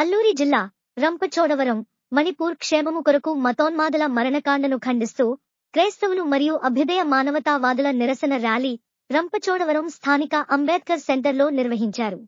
అల్లూరి జిల్లా రంపచోడవరం మణిపూర్ క్షేమము కొరకు మతోన్మాదుల మరణకాండను ఖండిస్తూ క్రైస్తవులు మరియు అభ్యుదయ మానవతావాదుల నిరసన ర్యాలీ రంపచోడవరం స్థానిక అంబేద్కర్ సెంటర్లో నిర్వహించారు